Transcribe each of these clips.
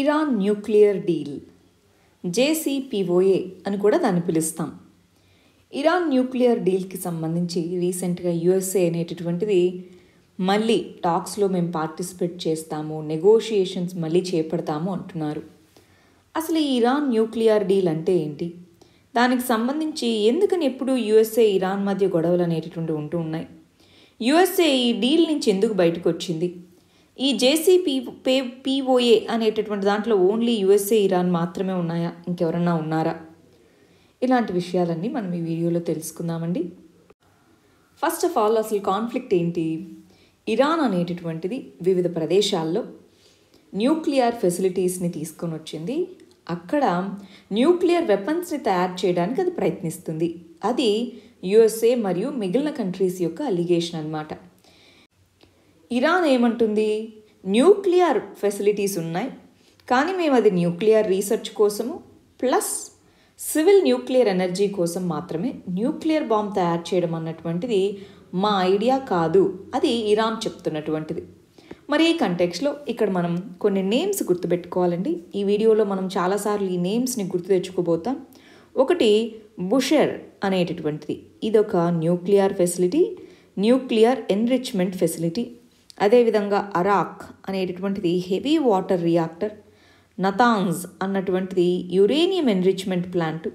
Iran nuclear deal JCPOA అని కూడా దాన్ని పిలుస్తాం ఇరాన్ న్యూక్లియర్ డీల్కి సంబంధించి రీసెంట్గా యుఎస్ఏ అనేటటువంటిది మళ్ళీ టాక్స్లో మేము పార్టిసిపేట్ చేస్తాము నెగోషియేషన్స్ మళ్ళీ చేపడతాము అంటున్నారు అసలు ఈ ఇరాన్ న్యూక్లియర్ డీల్ అంటే ఏంటి దానికి సంబంధించి ఎందుకని ఎప్పుడు యుఎస్ఏ ఇరాన్ మధ్య గొడవలు అనేటటువంటి ఉంటూ ఉన్నాయి యుఎస్ఏ ఈ డీల్ నుంచి ఎందుకు బయటకు వచ్చింది ఈ జేసీపీ పే పీఓఏ అనేటటువంటి దాంట్లో ఓన్లీ యుఎస్ఏ ఇరాన్ మాత్రమే ఉన్నాయా ఇంకెవరన్నా ఉన్నారా ఇలాంటి విషయాలన్నీ మనం ఈ వీడియోలో తెలుసుకుందామండి ఫస్ట్ ఆఫ్ ఆల్ అసలు కాన్ఫ్లిక్ట్ ఏంటి ఇరాన్ అనేటటువంటిది వివిధ ప్రదేశాల్లో న్యూక్లియర్ ఫెసిలిటీస్ని తీసుకొని వచ్చింది అక్కడ న్యూక్లియర్ వెపన్స్ని తయారు చేయడానికి అది ప్రయత్నిస్తుంది అది యుఎస్ఏ మరియు మిగిలిన కంట్రీస్ యొక్క అలిగేషన్ అనమాట ఇరాన్ ఏమంటుంది న్యూక్లియర్ ఫెసిలిటీస్ ఉన్నాయి కానీ మేము అది న్యూక్లియర్ రీసెర్చ్ కోసము ప్లస్ సివిల్ న్యూక్లియర్ ఎనర్జీ కోసం మాత్రమే న్యూక్లియర్ బాంబ్ తయారు చేయడం అన్నటువంటిది మా ఐడియా కాదు అది ఇరాన్ చెప్తున్నటువంటిది మరి ఈ కంటెక్స్లో ఇక్కడ మనం కొన్ని నేమ్స్ గుర్తుపెట్టుకోవాలండి ఈ వీడియోలో మనం చాలాసార్లు ఈ నేమ్స్ని గుర్తు తెచ్చుకోబోతాం ఒకటి బుషెర్ అనేటటువంటిది ఇదొక nuclear facility nuclear enrichment facility అదేవిధంగా అరాక్ అనేటటువంటిది హెవీ వాటర్ రియాక్టర్ నతాంగ్స్ అన్నటువంటిది యురేనియం ఎన్రిచ్మెంట్ ప్లాంట్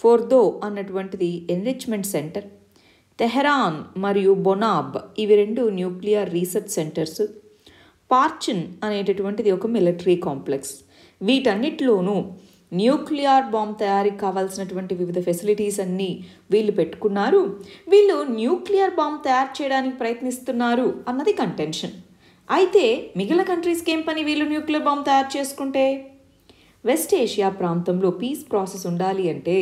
ఫోర్దో అన్నటువంటిది ఎన్రిచ్మెంట్ సెంటర్ తెహరాన్ మరియు బొనాబ్ ఇవి రెండు న్యూక్లియర్ రీసెర్చ్ సెంటర్స్ పార్చిన్ అనేటటువంటిది ఒక మిలిటరీ కాంప్లెక్స్ వీటన్నిటిలోనూ న్యూక్లియర్ బాంబ్ తయారీకి కావాల్సినటువంటి వివిధ ఫెసిలిటీస్ అన్నీ వీళ్ళు పెట్టుకున్నారు వీళ్ళు న్యూక్లియర్ బాంబ్ తయారు చేయడానికి ప్రయత్నిస్తున్నారు అన్నది కంటెన్షన్ అయితే మిగిలిన కంట్రీస్కి ఏం పని వీళ్ళు న్యూక్లియర్ బాంబ్ తయారు చేసుకుంటే వెస్ట్ ఏషియా ప్రాంతంలో పీస్ ప్రాసెస్ ఉండాలి అంటే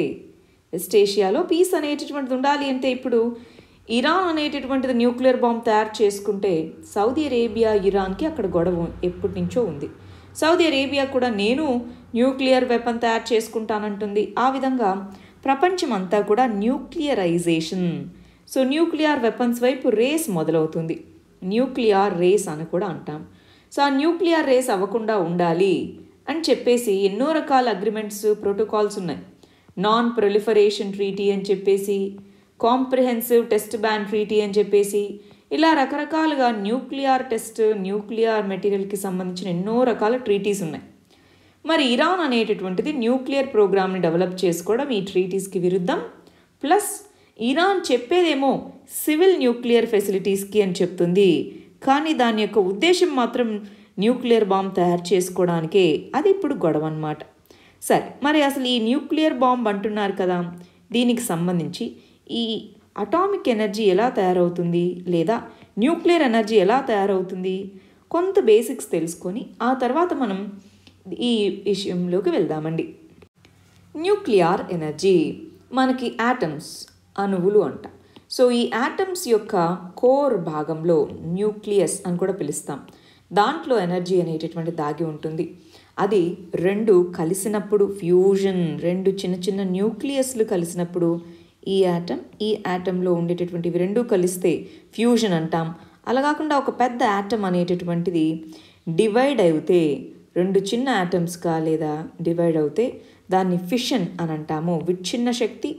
వెస్ట్ ఏషియాలో పీస్ అనేటటువంటిది ఉండాలి అంటే ఇప్పుడు ఇరాన్ అనేటటువంటిది న్యూక్లియర్ బాంబ్ తయారు చేసుకుంటే సౌదీ అరేబియా ఇరాన్కి అక్కడ గొడవ ఎప్పటి నుంచో ఉంది సౌదీ అరేబియా కూడా నేను న్యూక్లియర్ వెపన్ తయారు చేసుకుంటానంటుంది ఆ విధంగా ప్రపంచమంతా కూడా న్యూక్లియరైజేషన్ సో న్యూక్లియర్ వెపన్స్ వైపు రేస్ మొదలవుతుంది న్యూక్లియర్ రేస్ అని కూడా అంటాం సో ఆ న్యూక్లియర్ రేస్ అవ్వకుండా ఉండాలి అని చెప్పేసి ఎన్నో రకాల అగ్రిమెంట్స్ ప్రోటోకాల్స్ ఉన్నాయి నాన్ ప్రొలిఫరేషన్ ట్రీటీ అని చెప్పేసి కాంప్రిహెన్సివ్ టెస్ట్ బ్యాన్ ట్రీటీ అని చెప్పేసి ఇలా రకరకాలుగా న్యూక్లియర్ టెస్ట్ న్యూక్లియర్ మెటీరియల్కి సంబంధించిన ఎన్నో రకాల ట్రీటీస్ ఉన్నాయి మరి ఇరాన్ అనేటటువంటిది న్యూక్లియర్ ప్రోగ్రామ్ని డెవలప్ చేసుకోవడం ఈ ట్రీటీస్కి విరుద్ధం ప్లస్ ఇరాన్ చెప్పేదేమో సివిల్ న్యూక్లియర్ ఫెసిలిటీస్కి అని చెప్తుంది కానీ దాని యొక్క ఉద్దేశం మాత్రం న్యూక్లియర్ బాంబ్ తయారు చేసుకోవడానికే అది ఇప్పుడు గొడవ అనమాట సరే మరి అసలు ఈ న్యూక్లియర్ బాంబ్ అంటున్నారు కదా దీనికి సంబంధించి ఈ అటామిక్ ఎనర్జీ ఎలా తయారవుతుంది లేదా న్యూక్లియర్ ఎనర్జీ ఎలా తయారవుతుంది కొంత బేసిక్స్ తెలుసుకొని ఆ తర్వాత మనం ఈ విషయంలోకి వెళ్దామండి న్యూక్లియర్ ఎనర్జీ మనకి యాటమ్స్ అణువులు అంట సో ఈ యాటమ్స్ యొక్క కోర్ భాగంలో న్యూక్లియస్ అని కూడా పిలుస్తాం దాంట్లో ఎనర్జీ అనేటటువంటి దాగి ఉంటుంది అది రెండు కలిసినప్పుడు ఫ్యూజన్ రెండు చిన్న చిన్న న్యూక్లియస్లు కలిసినప్పుడు ఈ యాటమ్ ఈ యాటంలో ఉండేటటువంటివి రెండూ కలిస్తే ఫ్యూజన్ అంటాం అలా కాకుండా ఒక పెద్ద యాటమ్ అనేటటువంటిది డివైడ్ అయితే రెండు చిన్న యాటమ్స్గా లేదా డివైడ్ అవుతే దాన్ని ఫిషన్ అని అంటాము విచ్ఛిన్న శక్తి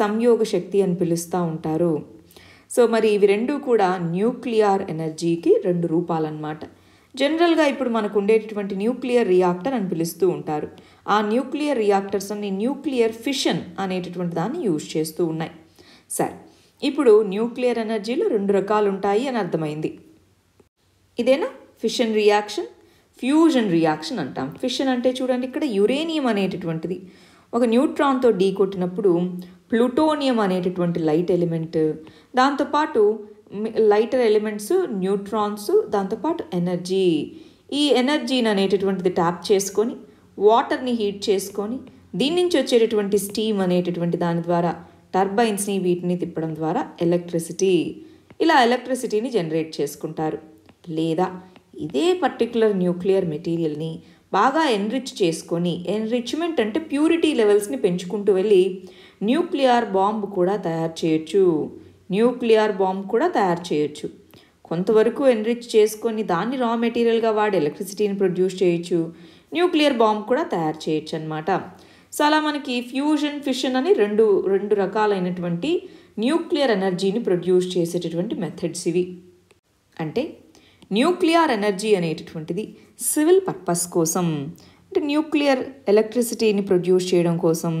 సంయోగ శక్తి అని పిలుస్తూ ఉంటారు సో మరి ఇవి రెండు కూడా న్యూక్లియర్ ఎనర్జీకి రెండు రూపాలన్నమాట జనరల్గా ఇప్పుడు మనకు ఉండేటటువంటి న్యూక్లియర్ రియాక్టర్ అని పిలుస్తూ ఉంటారు ఆ న్యూక్లియర్ రియాక్టర్స్ అన్ని న్యూక్లియర్ ఫిషన్ అనేటటువంటి దాన్ని యూజ్ చేస్తూ ఉన్నాయి సరే ఇప్పుడు న్యూక్లియర్ ఎనర్జీలో రెండు రకాలు ఉంటాయి అని అర్థమైంది ఇదేనా ఫిషన్ రియాక్షన్ ఫ్యూజన్ రియాక్షన్ అంటాం ఫిషన్ అంటే చూడండి ఇక్కడ యురేనియం అనేటటువంటిది ఒక న్యూట్రాన్తో ఢీ కొట్టినప్పుడు ప్లూటోనియం అనేటటువంటి లైట్ ఎలిమెంట్ దాంతోపాటు లైటర్ ఎలిమెంట్స్ న్యూట్రాన్స్ దాంతోపాటు ఎనర్జీ ఈ ఎనర్జీని అనేటటువంటిది ట్యాప్ చేసుకొని వాటర్ని హీట్ చేసుకొని దీని నుంచి వచ్చేటటువంటి స్టీమ్ అనేటటువంటి దాని ద్వారా టర్బైన్స్ని వీటిని తిప్పడం ద్వారా ఎలక్ట్రిసిటీ ఇలా ఎలక్ట్రిసిటీని జనరేట్ చేసుకుంటారు లేదా ఇదే పర్టికులర్ న్యూక్లియర్ మెటీరియల్ని బాగా ఎన్రిచ్ చేసుకొని ఎన్రిచ్మెంట్ అంటే ప్యూరిటీ లెవెల్స్ని పెంచుకుంటూ వెళ్ళి న్యూక్లియర్ బాంబు కూడా తయారు చేయొచ్చు న్యూక్లియర్ బాంబు కూడా తయారు చేయొచ్చు కొంతవరకు ఎన్రిచ్ చేసుకొని దాన్ని రా మెటీరియల్గా వాడి ఎలక్ట్రిసిటీని ప్రొడ్యూస్ చేయొచ్చు న్యూక్లియర్ బాంబ్ కూడా తయారు చేయొచ్చు అనమాట సో అలా మనకి ఫ్యూజన్ ఫిషన్ అని రెండు రెండు రకాలైనటువంటి న్యూక్లియర్ ఎనర్జీని ప్రొడ్యూస్ చేసేటటువంటి మెథడ్స్ ఇవి అంటే న్యూక్లియర్ ఎనర్జీ అనేటటువంటిది సివిల్ పర్పస్ కోసం అంటే న్యూక్లియర్ ఎలక్ట్రిసిటీని ప్రొడ్యూస్ చేయడం కోసం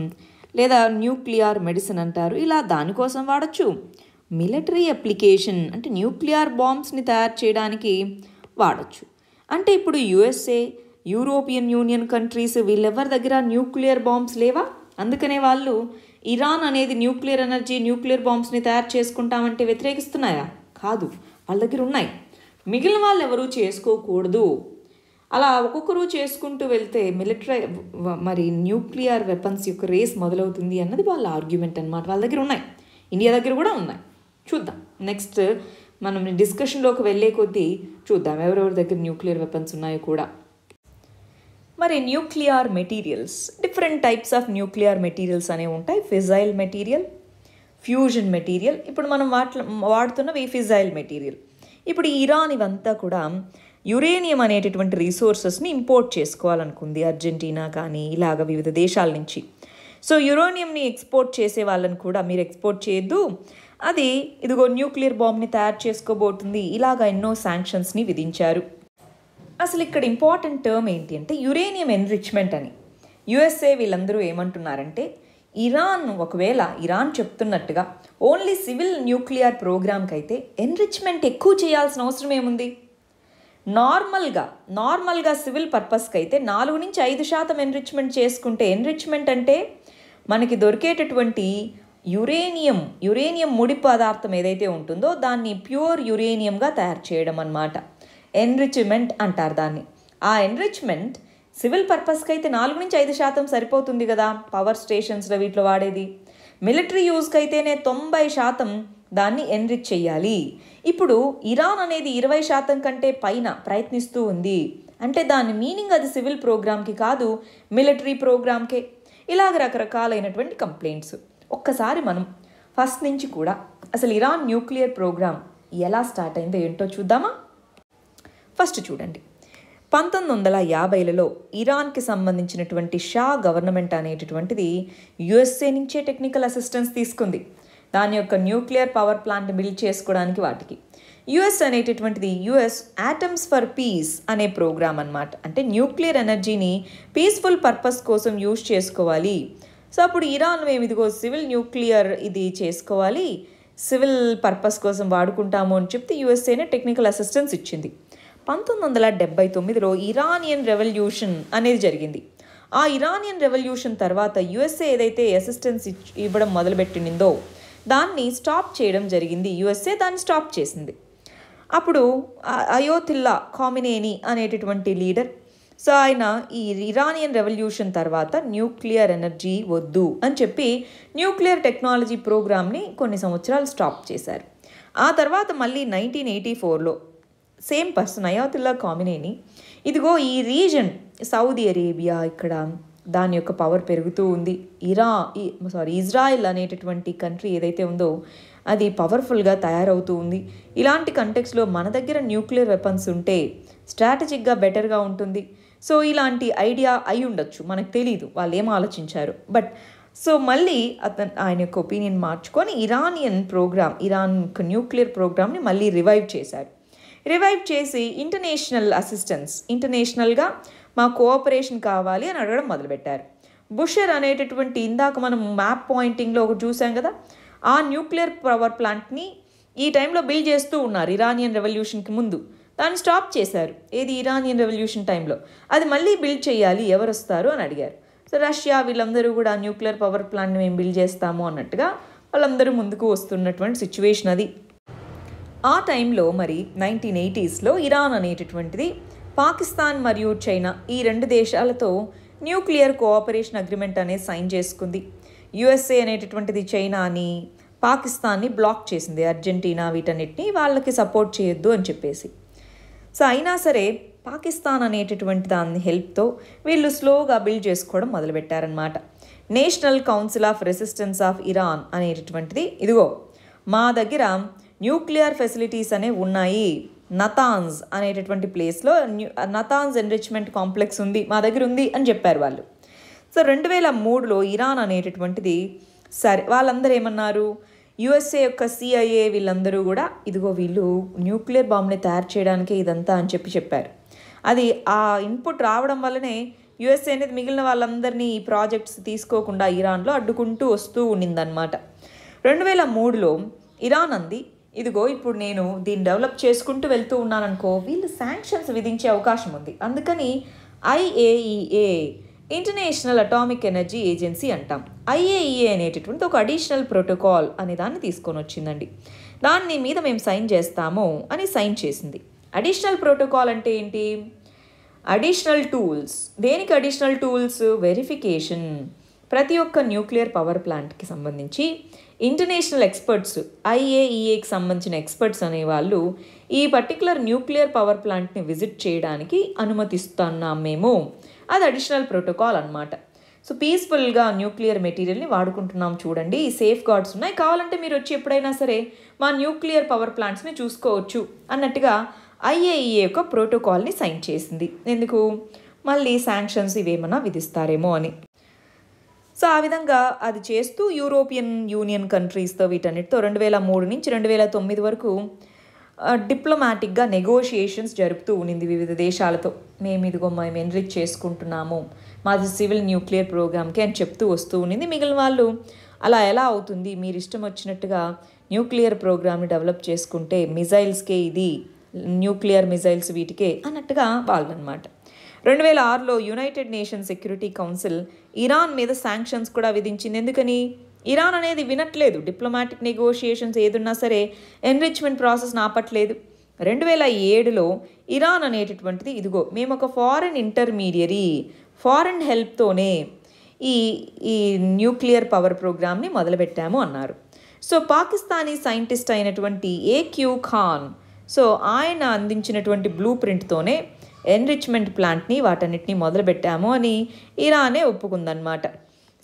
లేదా న్యూక్లియర్ మెడిసిన్ అంటారు ఇలా దానికోసం వాడచ్చు మిలిటరీ అప్లికేషన్ అంటే న్యూక్లియర్ బాంబ్స్ని తయారు చేయడానికి వాడచ్చు అంటే ఇప్పుడు యుఎస్ఏ యూరోపియన్ యూనియన్ కంట్రీస్ వీళ్ళెవరి దగ్గర న్యూక్లియర్ బాంబ్స్ లేవా అందుకనే వాళ్ళు ఇరాన్ అనేది న్యూక్లియర్ ఎనర్జీ న్యూక్లియర్ బాంబ్స్ని తయారు చేసుకుంటామంటే వ్యతిరేకిస్తున్నాయా కాదు వాళ్ళ దగ్గర ఉన్నాయి మిగిలిన వాళ్ళు ఎవరూ చేసుకోకూడదు అలా ఒక్కొక్కరు చేసుకుంటూ వెళ్తే మిలిటరీ మరి న్యూక్లియర్ వెపన్స్ యొక్క రేస్ మొదలవుతుంది అన్నది వాళ్ళ ఆర్గ్యుమెంట్ అనమాట వాళ్ళ దగ్గర ఉన్నాయి ఇండియా దగ్గర కూడా ఉన్నాయి చూద్దాం నెక్స్ట్ మనం డిస్కషన్లోకి వెళ్ళే కొద్దీ చూద్దాం ఎవరెవరి దగ్గర న్యూక్లియర్ వెపన్స్ ఉన్నాయో కూడా మరి nuclear materials different types of nuclear materials అనేవి ఉంటాయి ఫిజైల్ మెటీరియల్ ఫ్యూజన్ మెటీరియల్ ఇప్పుడు మనం వాటి వాడుతున్నవి ఫిజైల్ మెటీరియల్ ఇప్పుడు ఇరాన్ ఇవంతా కూడా యురేనియం అనేటటువంటి రీసోర్సెస్ని ఇంపోర్ట్ చేసుకోవాలనుకుంది అర్జెంటీనా కానీ ఇలాగ వివిధ దేశాల నుంచి సో యురేనియంని ఎక్స్పోర్ట్ చేసే వాళ్ళని కూడా మీరు ఎక్స్పోర్ట్ చేయొద్దు అది ఇదిగో న్యూక్లియర్ బాంబ్ని తయారు చేసుకోబోతుంది ఇలాగ ఎన్నో శాంక్షన్స్ని విధించారు అసలు ఇక్కడ ఇంపార్టెంట్ టర్మ్ ఏంటి అంటే యురేనియం ఎన్రిచ్మెంట్ అని యుఎస్ఏ వీళ్ళందరూ ఏమంటున్నారంటే ఇరాన్ ఒకవేళ ఇరాన్ చెప్తున్నట్టుగా ఓన్లీ సివిల్ న్యూక్లియర్ ప్రోగ్రామ్కి అయితే ఎన్రిచ్మెంట్ ఎక్కువ చేయాల్సిన అవసరం ఏముంది నార్మల్గా నార్మల్గా సివిల్ పర్పస్కి అయితే నాలుగు నుంచి ఐదు శాతం ఎన్రిచ్మెంట్ చేసుకుంటే ఎన్రిచ్మెంట్ అంటే మనకి దొరికేటటువంటి యురేనియం యురేనియం ముడి పదార్థం ఏదైతే ఉంటుందో దాన్ని ప్యూర్ యురేనియంగా తయారు చేయడం అన్నమాట ఎన్రిచ్మెంట్ అంటారు దాన్ని ఆ ఎన్రిచ్మెంట్ సివిల్ పర్పస్కి అయితే నాలుగు నుంచి ఐదు శాతం సరిపోతుంది కదా పవర్ స్టేషన్స్లో వీటిలో వాడేది మిలిటరీ యూజ్కి అయితేనే తొంభై శాతం దాన్ని ఎన్రిచ్ చేయాలి ఇప్పుడు ఇరాన్ అనేది ఇరవై శాతం కంటే పైన ప్రయత్నిస్తూ ఉంది అంటే దాని మీనింగ్ అది సివిల్ ప్రోగ్రామ్కి కాదు మిలిటరీ ప్రోగ్రామ్కే ఇలాగ రకరకాలైనటువంటి కంప్లైంట్స్ ఒక్కసారి మనం ఫస్ట్ నుంచి కూడా అసలు ఇరాన్ న్యూక్లియర్ ప్రోగ్రామ్ ఎలా స్టార్ట్ అయిందో ఏంటో చూద్దామా ఫస్ట్ చూడండి పంతొమ్మిది వందల యాభైలలో ఇరాన్కి సంబంధించినటువంటి షా గవర్నమెంట్ అనేటటువంటిది యుఎస్ఏ నుంచే టెక్నికల్ అసిస్టెన్స్ తీసుకుంది దాని యొక్క న్యూక్లియర్ పవర్ ప్లాంట్ బిల్డ్ చేసుకోవడానికి వాటికి యుఎస్ అనేటటువంటిది యుఎస్ యాటమ్స్ ఫర్ పీస్ అనే ప్రోగ్రామ్ అనమాట అంటే న్యూక్లియర్ ఎనర్జీని పీస్ఫుల్ పర్పస్ కోసం యూజ్ చేసుకోవాలి సో అప్పుడు ఇరాన్ మేము ఇదిగో సివిల్ న్యూక్లియర్ ఇది చేసుకోవాలి సివిల్ పర్పస్ కోసం వాడుకుంటాము అని చెప్తే యుఎస్ఏనే టెక్నికల్ అసిస్టెన్స్ ఇచ్చింది పంతొమ్మిది వందల డెబ్బై తొమ్మిదిలో ఇరానియన్ రెవల్యూషన్ అనేది జరిగింది ఆ ఇరానియన్ రెవల్యూషన్ తర్వాత యుఎస్ఏ ఏదైతే అసిస్టెన్స్ ఇవ్వడం మొదలుపెట్టిందో దాన్ని స్టాప్ చేయడం జరిగింది యుఎస్ఏ దాన్ని స్టాప్ చేసింది అప్పుడు అయోథిల్లా కామినేని అనేటటువంటి లీడర్ సో ఆయన ఈ ఇరానియన్ రెవల్యూషన్ తర్వాత న్యూక్లియర్ ఎనర్జీ వద్దు అని చెప్పి న్యూక్లియర్ టెక్నాలజీ ప్రోగ్రామ్ని కొన్ని సంవత్సరాలు స్టాప్ చేశారు ఆ తర్వాత మళ్ళీ నైన్టీన్ ఎయిటీ ఫోర్లో సేమ్ పర్సన్ అయాతుల్లా కామినేని ఇదిగో ఈ రీజన్ సౌదీ అరేబియా ఇక్కడ దాని యొక్క పవర్ పెరుగుతూ ఉంది ఇరా సారీ ఇజ్రాయెల్ అనేటటువంటి కంట్రీ ఏదైతే ఉందో అది పవర్ఫుల్గా తయారవుతూ ఉంది ఇలాంటి కంటెక్స్లో మన దగ్గర న్యూక్లియర్ వెపన్స్ ఉంటే స్ట్రాటజిక్గా బెటర్గా ఉంటుంది సో ఇలాంటి ఐడియా అయి ఉండొచ్చు మనకు తెలియదు వాళ్ళు ఏం ఆలోచించారు బట్ సో మళ్ళీ అతను ఆయన యొక్క ఒపీనియన్ మార్చుకొని ఇరానియన్ ప్రోగ్రామ్ ఇరాన్ న్యూక్లియర్ ప్రోగ్రామ్ని మళ్ళీ రివైవ్ చేశారు రివైవ్ చేసి ఇంటర్నేషనల్ అసిస్టెన్స్ ఇంటర్నేషనల్గా మా కోఆపరేషన్ కావాలి అని అడగడం మొదలుపెట్టారు బుషర్ అనేటటువంటి ఇందాక మనం మ్యాప్ పాయింటింగ్లో ఒకటి చూసాం కదా ఆ న్యూక్లియర్ పవర్ ప్లాంట్ని ఈ టైంలో బిల్డ్ చేస్తూ ఉన్నారు ఇరానియన్ రెవల్యూషన్కి ముందు దాన్ని స్టాప్ చేశారు ఏది ఇరానియన్ రెవల్యూషన్ టైంలో అది మళ్ళీ బిల్డ్ చేయాలి ఎవరు వస్తారు అని అడిగారు సో రష్యా వీళ్ళందరూ కూడా న్యూక్లియర్ పవర్ ప్లాంట్ని మేము బిల్డ్ చేస్తాము అన్నట్టుగా వాళ్ళందరూ ముందుకు వస్తున్నటువంటి సిచ్యువేషన్ అది ఆ టైంలో మరి నైన్టీన్ ఎయిటీస్లో ఇరాన్ అనేటటువంటిది పాకిస్తాన్ మరియు చైనా ఈ రెండు దేశాలతో న్యూక్లియర్ కోఆపరేషన్ అగ్రిమెంట్ అనేది సైన్ చేసుకుంది యుఎస్ఏ అనేటటువంటిది చైనాని పాకిస్తాన్ని బ్లాక్ చేసింది అర్జెంటీనా వీటన్నిటిని వాళ్ళకి సపోర్ట్ చేయొద్దు అని చెప్పేసి సో అయినా సరే పాకిస్తాన్ అనేటటువంటి దాని హెల్ప్తో వీళ్ళు స్లోగా బిల్డ్ చేసుకోవడం మొదలుపెట్టారనమాట National Council of Resistance of Iran అనేటటువంటిది ఇదిగో మా దగ్గర న్యూక్లియర్ ఫెసిలిటీస్ అనేవి ఉన్నాయి నతాన్స్ అనేటటువంటి ప్లేస్లో నతాన్స్ ఎన్రిచ్మెంట్ కాంప్లెక్స్ ఉంది మా దగ్గర ఉంది అని చెప్పారు వాళ్ళు సో రెండు వేల మూడులో ఇరాన్ అనేటటువంటిది సరే వాళ్ళందరూ ఏమన్నారు యుఎస్ఏ యొక్క సిఐఏ వీళ్ళందరూ కూడా ఇదిగో వీళ్ళు న్యూక్లియర్ బాంబ్ని తయారు చేయడానికే ఇదంతా అని చెప్పి చెప్పారు అది ఆ ఇన్పుట్ రావడం వల్లనే యుఎస్ఏ అనేది మిగిలిన వాళ్ళందరినీ ఈ ప్రాజెక్ట్స్ తీసుకోకుండా ఇరాన్లో అడ్డుకుంటూ వస్తూ ఉండిందనమాట రెండు వేల మూడులో ఇరాన్ అంది ఇదిగో ఇప్పుడు నేను దీన్ని డెవలప్ చేసుకుంటూ వెళ్తూ ఉన్నాననుకో వీళ్ళు శాంక్షన్స్ విధించే అవకాశం ఉంది అందుకని IAEA International Atomic Energy Agency అంటాం ఐఏఈఏ e అనేటటువంటి ఒక అడిషనల్ ప్రోటోకాల్ అనే దాన్ని తీసుకొని వచ్చిందండి దాన్ని మీద మేము సైన్ చేస్తాము అని సైన్ చేసింది అడిషనల్ ప్రోటోకాల్ అంటే ఏంటి అడిషనల్ టూల్స్ దేనికి అడిషనల్ టూల్స్ వెరిఫికేషన్ ప్రతి ఒక్క న్యూక్లియర్ పవర్ ప్లాంట్కి సంబంధించి ఇంటర్నేషనల్ ఎక్స్పర్ట్స్ ఐఏఈఏకి సంబంధించిన ఎక్స్పర్ట్స్ అనేవాళ్ళు ఈ పర్టికులర్ న్యూక్లియర్ పవర్ ప్లాంట్ని విజిట్ చేయడానికి అనుమతిస్తున్నాం మేము అది అడిషనల్ ప్రోటోకాల్ అనమాట సో పీస్ఫుల్గా న్యూక్లియర్ మెటీరియల్ని వాడుకుంటున్నాం చూడండి ఈ సేఫ్ గార్డ్స్ ఉన్నాయి కావాలంటే మీరు వచ్చి ఎప్పుడైనా సరే మా న్యూక్లియర్ పవర్ ప్లాంట్స్ని చూసుకోవచ్చు అన్నట్టుగా ఐఏఈఏ యొక్క ప్రోటోకాల్ని సైన్ చేసింది ఎందుకు మళ్ళీ శాంక్షన్స్ ఇవేమన్నా విధిస్తారేమో అని సో ఆ విధంగా అది చేస్తూ యూరోపియన్ యూనియన్ కంట్రీస్తో వీటన్నిటితో రెండు వేల మూడు నుంచి రెండు వేల తొమ్మిది వరకు డిప్లొమాటిక్గా నెగోషియేషన్స్ జరుపుతూ ఉన్నింది వివిధ దేశాలతో మేము ఇదిగో మేము ఎన్రిచ్ చేసుకుంటున్నాము మాది సివిల్ న్యూక్లియర్ ప్రోగ్రామ్కి అని చెప్తూ వస్తూ ఉన్నింది మిగిలిన వాళ్ళు అలా ఎలా అవుతుంది మీరు ఇష్టం వచ్చినట్టుగా న్యూక్లియర్ ప్రోగ్రామ్ని డెవలప్ చేసుకుంటే మిజైల్స్కే ఇది న్యూక్లియర్ మిజైల్స్ వీటికే అన్నట్టుగా వాళ్ళనమాట రెండు వేల ఆరులో United Nations Security Council Iran మీద శాంక్షన్స్ కూడా విధించింది ఎందుకని ఇరాన్ అనేది వినట్లేదు డిప్లొమాటిక్ నెగోషియేషన్స్ ఏదున్నా సరే ఎన్రిచ్మెంట్ ప్రాసెస్ నాపట్లేదు రెండు వేల ఏడులో ఇరాన్ అనేటటువంటిది ఇదిగో మేము ఒక ఫారెన్ ఇంటర్మీడియరీ ఫారెన్ హెల్ప్తోనే ఈ ఈ న్యూక్లియర్ పవర్ ప్రోగ్రామ్ని మొదలుపెట్టాము అన్నారు సో పాకిస్తానీ సైంటిస్ట్ అయినటువంటి ఏక్యూ ఖాన్ సో ఆయన అందించినటువంటి బ్లూ ప్రింట్తోనే ఎన్రిచ్మెంట్ ప్లాంట్ని వాటన్నిటిని మొదలుపెట్టాము అని ఇరానే ఒప్పుకుందన్నమాట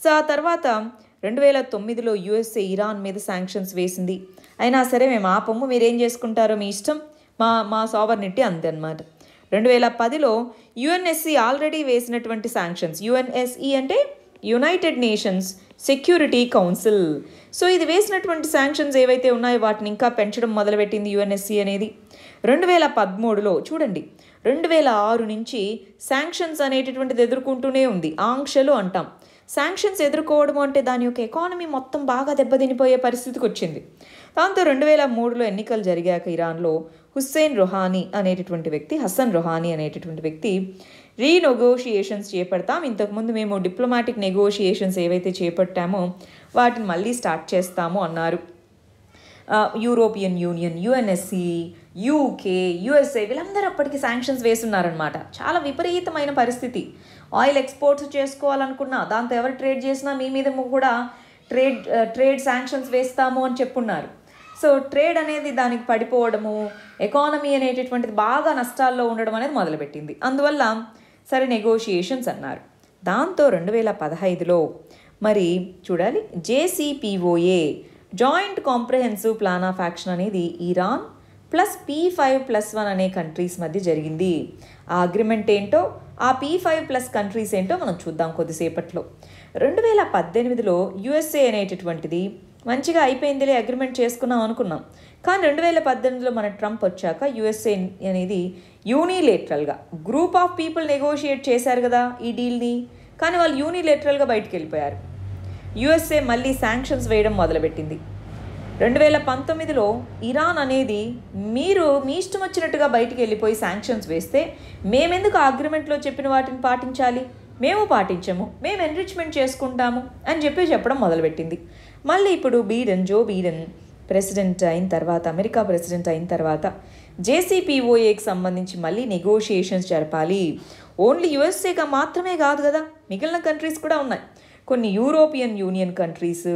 సో ఆ తర్వాత రెండు వేల తొమ్మిదిలో యుఎస్ఏ ఇరాన్ మీద శాంక్షన్స్ వేసింది అయినా సరే మేము ఆపము మీరేం చేసుకుంటారో మీ ఇష్టం మా మా సోవర్నిటి అంతే అనమాట రెండు వేల పదిలో యుఎన్ఎస్సి ఆల్రెడీ వేసినటువంటి శాంక్షన్స్ యుఎన్ఎస్ఈ అంటే United Nations Security Council so ఇది వేసినటువంటి శాంక్షన్స్ ఏవైతే ఉన్నాయో వాటిని ఇంకా పెంచడం మొదలుపెట్టింది యుఎన్ఎస్సి అనేది రెండు వేల పదమూడులో చూడండి రెండు వేల ఆరు నుంచి శాంక్షన్స్ అనేటటువంటిది ఎదుర్కొంటూనే ఉంది ఆంక్షలు అంటాం శాంక్షన్స్ ఎదుర్కోవడం అంటే దాని యొక్క ఎకానమీ మొత్తం బాగా దెబ్బతినిపోయే పరిస్థితికి వచ్చింది దాంతో రెండు వేల మూడులో ఎన్నికలు జరిగాక ఇరాన్లో హుస్సేన్ రుహానీ అనేటటువంటి వ్యక్తి హసన్ రుహానీ అనేటటువంటి వ్యక్తి రీనెగోషియేషన్స్ చేపడతాం ఇంతకుముందు మేము డిప్లొమాటిక్ నెగోషియేషన్స్ ఏవైతే చేపట్టామో వాటిని మళ్ళీ స్టార్ట్ చేస్తాము అన్నారు European Union UNSC UK USA వీళ్ళందరూ అప్పటికి శాంక్షన్స్ వేస్తున్నారనమాట చాలా విపరీతమైన పరిస్థితి ఆయిల్ ఎక్స్పోర్ట్స్ చేసుకోవాలనుకున్నా దాంతో ఎవరు ట్రేడ్ చేసినా మీ మీద కూడా ట్రేడ్ ట్రేడ్ శాంక్షన్స్ వేస్తాము అని చెప్పున్నారు సో ట్రేడ్ అనేది దానికి పడిపోవడము ఎకానమీ అనేటటువంటిది బాగా నష్టాల్లో ఉండడం అనేది మొదలుపెట్టింది అందువల్ల సరే నెగోషియేషన్స్ అన్నారు దాంతో రెండు వేల పదహైదులో మరి చూడాలి JCPOA Joint Comprehensive Plan of Action అనేది Iran plus P five plus one అనే కంట్రీస్ మధ్య జరిగింది ఆ అగ్రిమెంట్ ఏంటో ఆ పీ ఫైవ్ ప్లస్ కంట్రీస్ ఏంటో మనం చూద్దాం కొద్దిసేపట్లో రెండు వేల పద్దెనిమిదిలో యుఎస్ఏ అనేటటువంటిది మంచిగా అయిపోయిందిలే అగ్రిమెంట్ చేసుకున్నాం అనుకున్నాం కానీ రెండు వేల పద్దెనిమిదిలో మన ట్రంప్ వచ్చాక యుఎస్ఏ అనేది యూనిలేటరల్గా గ్రూప్ ఆఫ్ పీపుల్ నెగోషియేట్ చేశారు కదా ఈ డీల్ని కానీ వాళ్ళు యూనిలేటరల్గా బయటకు వెళ్ళిపోయారు యుఎస్ఏ మళ్ళీ శాంక్షన్స్ వేయడం మొదలుపెట్టింది రెండు వేల పంతొమ్మిదిలో ఇరాన్ అనేది మీరు మీ ఇష్టం వచ్చినట్టుగా బయటికి వెళ్ళిపోయి శాంక్షన్స్ వేస్తే మేమెందుకు అగ్రిమెంట్లో చెప్పిన వాటిని పాటించాలి మేము పాటించము మేము ఎన్రిచ్మెంట్ చేసుకుంటాము అని చెప్పి చెప్పడం మొదలుపెట్టింది మళ్ళీ ఇప్పుడు బీడెన్ జో బీడెన్ ప్రెసిడెంట్ అయిన తర్వాత అమెరికా ప్రెసిడెంట్ అయిన తర్వాత జేసీపీఓఏకి సంబంధించి మళ్ళీ నెగోషియేషన్స్ జరపాలి ఓన్లీ యుఎస్ఏగా మాత్రమే కాదు కదా మిగిలిన కంట్రీస్ కూడా ఉన్నాయి కొన్ని European Union countries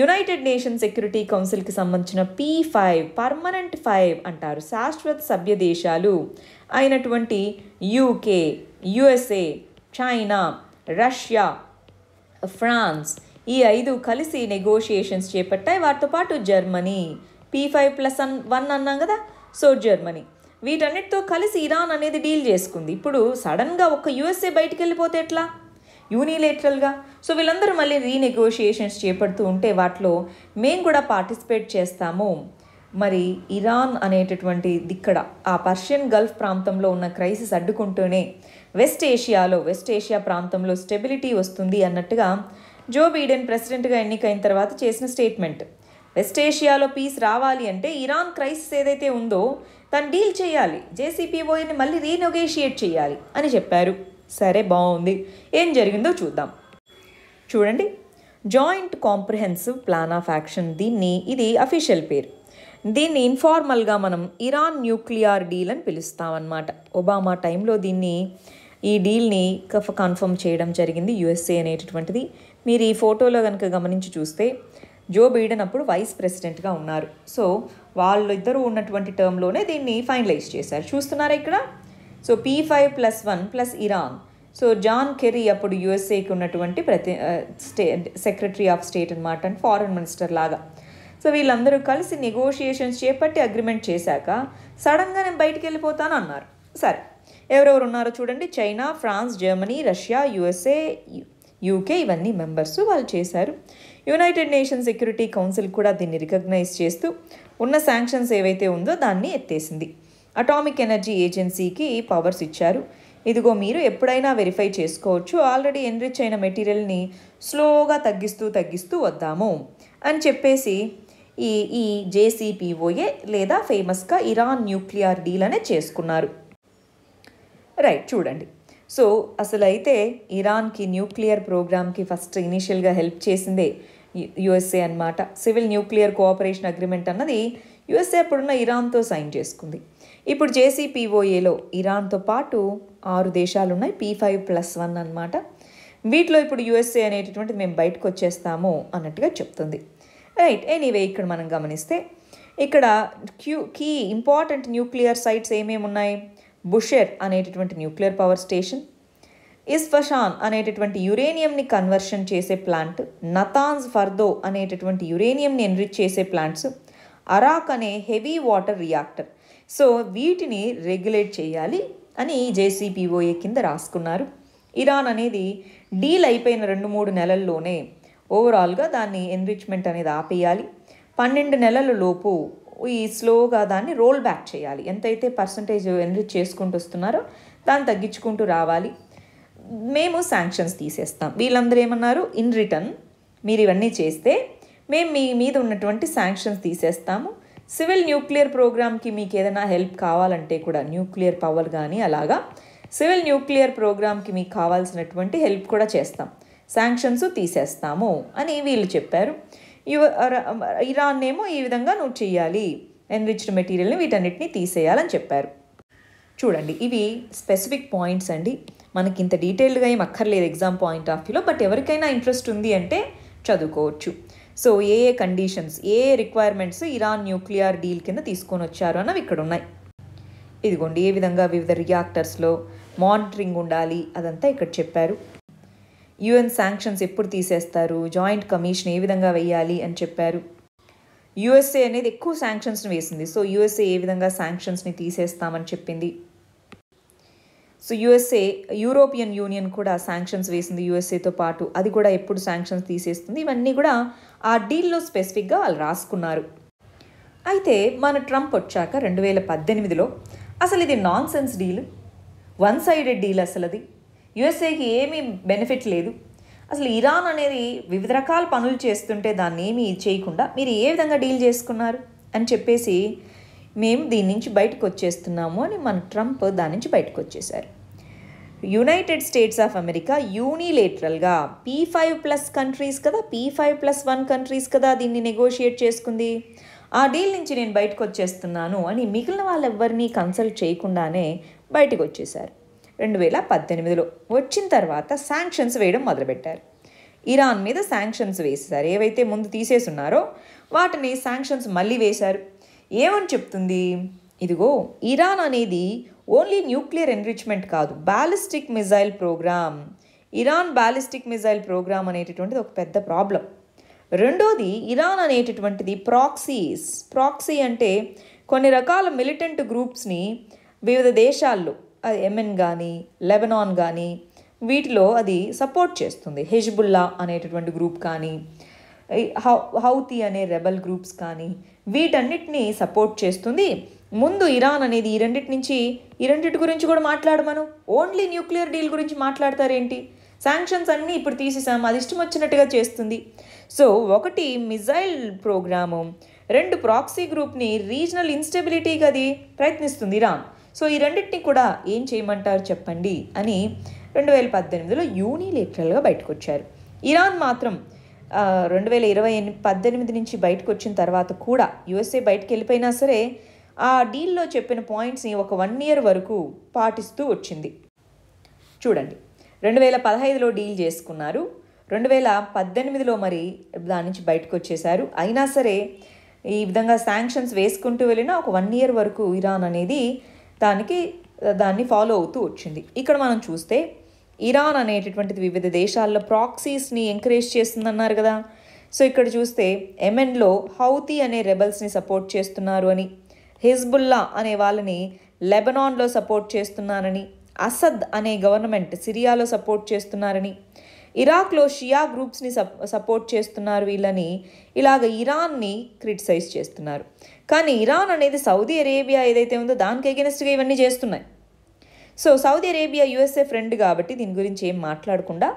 United Nation Security కౌన్సిల్కి సంబంధించిన పీ ఫైవ్ పర్మనెంట్ ఫైవ్ అంటారు శాశ్వత సభ్య దేశాలు అయినటువంటి UK USA China Russia France ఈ ఐదు కలిసి నెగోషియేషన్స్ చేపట్టాయి వాటితో పాటు Germany P five plus an one అన్నాం కదా సో జర్మనీ వీటన్నిటితో కలిసి ఇరాన్ అనేది డీల్ చేసుకుంది ఇప్పుడు సడన్గా ఒక యుఎస్ఏ బయటికి వెళ్ళిపోతే ఎట్లా యూనిలేటరల్గా సో వీళ్ళందరూ మళ్ళీ రీనెగోషియేషన్స్ చేపడుతూ ఉంటే వాటిలో మేము కూడా పార్టిసిపేట్ చేస్తాము మరి ఇరాన్ అనేటటువంటి దిక్కడ ఆ పర్షియన్ గల్ఫ్ ప్రాంతంలో ఉన్న క్రైసిస్ అడ్డుకుంటూనే వెస్ట్ ఏషియాలో వెస్ట్ ఏషియా ప్రాంతంలో స్టెబిలిటీ వస్తుంది అన్నట్టుగా జో బీడెన్ ప్రెసిడెంట్గా ఎన్నికైన తర్వాత చేసిన స్టేట్మెంట్ వెస్ట్ ఏషియాలో పీస్ రావాలి అంటే ఇరాన్ క్రైసిస్ ఏదైతే ఉందో తను డీల్ చేయాలి జేసీపీఓని మళ్ళీ రీనెగోషియేట్ చేయాలి అని చెప్పారు సరే బాగుంది ఏం జరిగిందో చూద్దాం చూడండి Joint Comprehensive Plan of Action దీన్ని ఇది అఫీషియల్ పేరు దీన్ని ఇన్ఫార్మల్గా మనం ఇరాన్ న్యూక్లియర్ డీల్ అని పిలుస్తామన్నమాట ఒబామా టైంలో దీన్ని ఈ డీల్ని కన్ఫర్మ్ చేయడం జరిగింది యుఎస్ఏ అనేటటువంటిది మీరు ఈ ఫోటోలో కనుక గమనించి చూస్తే జో బీడెన్ అప్పుడు వైస్ ప్రెసిడెంట్గా ఉన్నారు సో వాళ్ళిద్దరూ ఉన్నటువంటి టర్మ్లోనే దీన్ని ఫైనలైజ్ చేశారు చూస్తున్నారా ఇక్కడ so P five plus one plus Iran so John Kerry అప్పుడు యుఎస్ఏకి ఉన్నటువంటి ప్రతి స్టే సెక్రటరీ ఆఫ్ స్టేట్ అనమాట అండ్ ఫారెన్ మినిస్టర్ లాగా సో వీళ్ళందరూ కలిసి నెగోషియేషన్స్ చేపట్టి అగ్రిమెంట్ చేశాక సడన్గా నేను బయటికి వెళ్ళిపోతాను అన్నారు సరే ఎవరెవరు ఉన్నారో చూడండి China France Germany Russia USA UK ఇవన్నీ మెంబర్స్ వాళ్ళు చేశారు యునైటెడ్ నేషన్స్ సెక్యూరిటీ కౌన్సిల్ కూడా దీన్ని రికగ్నైజ్ చేస్తూ ఉన్న శాంక్షన్స్ ఏవైతే ఉందో దాన్ని ఎత్తేసింది అటామిక్ ఎనర్జీ ఏజెన్సీకి పవర్స్ ఇచ్చారు ఇదిగో మీరు ఎప్పుడైనా వెరిఫై చేసుకోవచ్చు ఆల్రెడీ ఎన్రిచ్ అయిన మెటీరియల్ని స్లోగా తగ్గిస్తూ తగ్గిస్తూ వద్దాము అని చెప్పేసి ఈ ఈ జేసీపీఓఏ లేదా ఫేమస్గా ఇరాన్ న్యూక్లియర్ డీల్ అనే చేసుకున్నారు రైట్ చూడండి సో అసలైతే ఇరాన్కి న్యూక్లియర్ ప్రోగ్రామ్కి ఫస్ట్ ఇనీషియల్గా హెల్ప్ చేసిందే యుఎస్ఏ అనమాట సివిల్ న్యూక్లియర్ కోఆపరేషన్ అగ్రిమెంట్ అన్నది యుఎస్ఏ అప్పుడున్న ఇరాన్తో సైన్ చేసుకుంది ఇప్పుడు జేసీపీఓఏలో ఇరాన్తో పాటు ఆరు దేశాలు ఉన్నాయి పీ ఫైవ్ ప్లస్ వన్ అనమాట వీటిలో ఇప్పుడు యుఎస్ఏ అనేటటువంటిది మేము బయటకు వచ్చేస్తాము అన్నట్టుగా చెప్తుంది రైట్ ఎనీవే ఇక్కడ మనం గమనిస్తే ఇక్కడ క్యూ కీ ఇంపార్టెంట్ న్యూక్లియర్ సైట్స్ ఏమేమి ఉన్నాయి బుషెర్ అనేటటువంటి న్యూక్లియర్ పవర్ స్టేషన్ ఇస్ఫషాన్ అనేటటువంటి యురేనియంని కన్వర్షన్ చేసే ప్లాంట్ నతాన్స్ ఫర్దో అనేటటువంటి యురేనియంని ఎన్రిచ్ చేసే ప్లాంట్స్ అరాక్ అనే హెవీ వాటర్ రియాక్టర్ సో వీటిని రెగ్యులేట్ చేయాలి అని జేసీపీఓఏ కింద రాసుకున్నారు ఇరాన్ అనేది డీల్ అయిపోయిన రెండు మూడు నెలల్లోనే ఓవరాల్గా దాన్ని ఎన్రిచ్మెంట్ అనేది ఆపేయాలి పన్నెండు నెలల లోపు ఈ స్లోగా దాన్ని రోల్ బ్యాక్ చేయాలి ఎంతైతే పర్సంటేజ్ ఎన్రిచ్ చేసుకుంటూ వస్తున్నారో దాన్ని తగ్గించుకుంటూ రావాలి మేము శాంక్షన్స్ తీసేస్తాం వీళ్ళందరూ ఏమన్నారు ఇన్ రిటర్న్ మీరు ఇవన్నీ చేస్తే మేము మీ మీద ఉన్నటువంటి శాంక్షన్స్ తీసేస్తాము సివిల్ న్యూక్లియర్ ప్రోగ్రామ్కి మీకు ఏదైనా హెల్ప్ కావాలంటే కూడా న్యూక్లియర్ పవర్ కానీ అలాగా సివిల్ న్యూక్లియర్ ప్రోగ్రామ్కి మీకు కావాల్సినటువంటి హెల్ప్ కూడా చేస్తాం శాంక్షన్స్ తీసేస్తాము అని వీళ్ళు చెప్పారు యువ ఇరాన్ ఏమో ఈ విధంగా నువ్వు చేయాలి ఎన్రిచ్డ్ మెటీరియల్ని వీటన్నిటిని తీసేయాలని చెప్పారు చూడండి ఇవి స్పెసిఫిక్ పాయింట్స్ అండి మనకి ఇంత డీటెయిల్డ్గా ఏం అక్కర్లేదు ఎగ్జామ్ పాయింట్ ఆఫ్ వ్యూలో బట్ ఎవరికైనా ఇంట్రెస్ట్ ఉంది అంటే చదువుకోవచ్చు సో ఏ ఏ కండిషన్స్ ఏ రిక్వైర్మెంట్స్ ఇరాన్ న్యూక్లియర్ డీల్ కింద తీసుకొని వచ్చారు అన్నవి ఇక్కడ ఉన్నాయి ఇదిగోండి ఏ విధంగా వివిధ రియాక్టర్స్లో మానిటరింగ్ ఉండాలి అదంతా ఇక్కడ చెప్పారు యుఎన్ శాంక్షన్స్ ఎప్పుడు తీసేస్తారు జాయింట్ కమిషన్ ఏ విధంగా వేయాలి అని చెప్పారు యుఎస్ఏ అనేది ఎక్కువ శాంక్షన్స్ని వేసింది సో యుఎస్ఏ ఏ విధంగా శాంక్షన్స్ని తీసేస్తామని చెప్పింది సో యుఎస్ఏ యూరోపియన్ యూనియన్ కూడా శాంక్షన్స్ వేసింది యుఎస్ఏతో పాటు అది కూడా ఎప్పుడు శాంక్షన్స్ తీసేస్తుంది ఇవన్నీ కూడా ఆ డీల్లో స్పెసిఫిక్గా వాళ్ళు రాసుకున్నారు అయితే మన ట్రంప్ వచ్చాక రెండు వేల పద్దెనిమిదిలో అసలు ఇది nonsense deal one sided deal అసలు అది యుఎస్ఏకి ఏమీ బెనిఫిట్ లేదు అసలు ఇరాన్ అనేది వివిధ రకాల పనులు చేస్తుంటే దాన్ని ఏమీ చేయకుండా మీరు ఏ విధంగా డీల్ చేసుకున్నారు అని చెప్పేసి మేము దీని నుంచి బయటకు వచ్చేస్తున్నాము అని మన ట్రంప్ దాని నుంచి బయటకు వచ్చేసారు యునైటెడ్ స్టేట్స్ ఆఫ్ అమెరికా యూనిలేటరల్గా పీ ఫైవ్ ప్లస్ కంట్రీస్ కదా P five plus one countries కదా దీన్ని నెగోషియేట్ చేసుకుంది ఆ డీల్ నుంచి నేను బయటకు వచ్చేస్తున్నాను అని మిగిలిన వాళ్ళెవ్వరినీ కన్సల్ట్ చేయకుండానే బయటకు వచ్చేశారు రెండు వేల పద్దెనిమిదిలో వచ్చిన తర్వాత శాంక్షన్స్ వేయడం మొదలుపెట్టారు ఇరాన్ మీద శాంక్షన్స్ వేసేశారు ఏవైతే ముందు తీసేసున్నారో వాటిని శాంక్షన్స్ మళ్ళీ వేశారు ఏమని చెప్తుంది ఇదిగో ఇరాన్ అనేది ఓన్లీ న్యూక్లియర్ ఎన్రిచ్మెంట్ కాదు ballistic missile programme Iran ballistic missile programme అనేటటువంటిది ఒక పెద్ద ప్రాబ్లం రెండోది ఇరాన్ అనేటటువంటిది ప్రాక్సీస్ ప్రాక్సీ అంటే కొన్ని రకాల మిలిటెంట్ గ్రూప్స్ని వివిధ దేశాల్లో అది ఎమెన్ కానీ లెబనాన్ కానీ వీటిలో అది సపోర్ట్ చేస్తుంది హెజ్బుల్లా అనేటటువంటి గ్రూప్ కానీ హౌ హౌతి అనే రెబల్ గ్రూప్స్ కానీ వీటన్నిటిని సపోర్ట్ చేస్తుంది ముందు ఇరాన్ అనేది ఈ రెండింటి నుంచి ఈ రెండింటి గురించి కూడా మాట్లాడమను ఓన్లీ న్యూక్లియర్ డీల్ గురించి మాట్లాడతారేంటి శాంక్షన్స్ అన్నీ ఇప్పుడు తీసేసాం అది ఇష్టం వచ్చినట్టుగా చేస్తుంది సో ఒకటి మిజైల్ ప్రోగ్రాము రెండు ప్రాక్సీ గ్రూప్ని రీజనల్ ఇన్స్టెబిలిటీకి అది ప్రయత్నిస్తుంది ఇరాన్ సో ఈ రెండింటిని కూడా ఏం చేయమంటారు చెప్పండి అని రెండు వేల పద్దెనిమిదిలో యూనిలేటరల్గా బయటకు వచ్చారు ఇరాన్ మాత్రం రెండు వేల ఇరవై పద్దెనిమిది నుంచి బయటకు వచ్చిన తర్వాత కూడా యుఎస్ఏ బయటకు వెళ్ళిపోయినా సరే ఆ డీల్లో చెప్పిన పాయింట్స్ని ఒక వన్ ఇయర్ వరకు పాటిస్తూ వచ్చింది చూడండి రెండు వేల పదహైదులో డీల్ చేసుకున్నారు రెండు వేల పద్దెనిమిదిలో మరి దాని నుంచి బయటకు వచ్చేశారు అయినా సరే ఈ విధంగా శాంక్షన్స్ వేసుకుంటూ వెళ్ళినా ఒక వన్ ఇయర్ వరకు ఇరాన్ అనేది దానికి దాన్ని ఫాలో అవుతూ వచ్చింది ఇక్కడ మనం చూస్తే ఇరాన్ అనేటటువంటిది వివిధ దేశాల్లో ప్రాక్సీస్ని ఎంకరేజ్ చేస్తుందన్నారు కదా సో ఇక్కడ చూస్తే ఎమెన్లో హౌతీ అనే రెబల్స్ని సపోర్ట్ చేస్తున్నారు అని హిజ్బుల్లా అనే వాళ్ళని లెబనాన్లో సపోర్ట్ చేస్తున్నారని అసద్ అనే గవర్నమెంట్ సిరియాలో సపోర్ట్ చేస్తున్నారని ఇరాక్లో షియా గ్రూప్స్ని సపోర్ట్ చేస్తున్నారు వీళ్ళని ఇలాగ ఇరాన్ని క్రిటిసైజ్ చేస్తున్నారు కానీ ఇరాన్ అనేది సౌదీ అరేబియా ఏదైతే ఉందో దానికి ఎగెనెస్ట్గా ఇవన్నీ చేస్తున్నాయి so Saudi Arabia USA friend కాబట్టి దీని గురించి ఏం మాట్లాడకుండా